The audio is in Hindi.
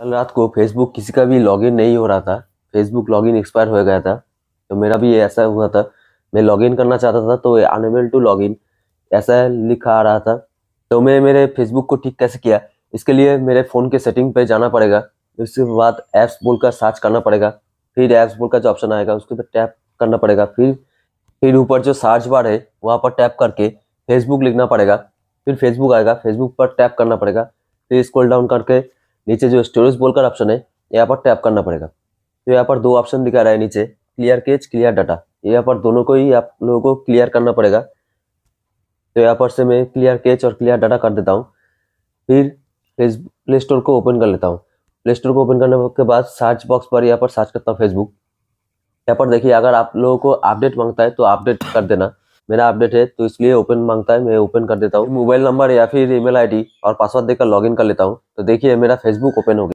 कल रात को फेसबुक किसी का भी लॉगिन नहीं हो रहा था फेसबुक लॉगिन एक्सपायर हो गया था तो मेरा भी ऐसा हुआ था मैं लॉगिन करना चाहता था तो अनेबल टू लॉगिन ऐसा लिखा आ रहा था तो मैं मेरे फेसबुक को ठीक कैसे किया इसके लिए मेरे फ़ोन के सेटिंग पे जाना पड़ेगा उसके बाद ऐप्स बोल कर सर्च करना पड़ेगा फिर ऐप्स बोल का जो ऑप्शन आएगा उसके ऊपर टैप करना पड़ेगा फिर फिर ऊपर जो सर्च बार है वहाँ पर टैप करके फेसबुक लिखना पड़ेगा फिर फेसबुक आएगा फेसबुक पर टैप करना पड़ेगा फिर स्क्रॉल डाउन करके नीचे जो स्टोरेज बोल कर ऑप्शन है यहाँ पर टैप करना पड़ेगा तो यहाँ पर दो ऑप्शन दिखा रहा है नीचे क्लियर केच क्लियर डाटा यहाँ पर दोनों को ही आप लोगों को क्लियर करना पड़ेगा तो यहाँ पर से मैं क्लियर केच और क्लियर डाटा कर देता हूँ फिर प्ले स्टोर को ओपन कर लेता हूँ प्ले स्टोर को ओपन करने के बाद सर्च बॉक्स पर यहाँ पर सर्च करता हूँ फेसबुक यहाँ पर देखिए अगर आप लोगों को अपडेट मांगता है तो अपडेट कर देना मेरा अपडेट है तो इसलिए ओपन मांगता है मैं ओपन कर देता हूँ मोबाइल नंबर या फिर ईमेल आईडी और पासवर्ड देकर लॉगिन कर लेता हूँ तो देखिए मेरा फेसबुक ओपन हो गया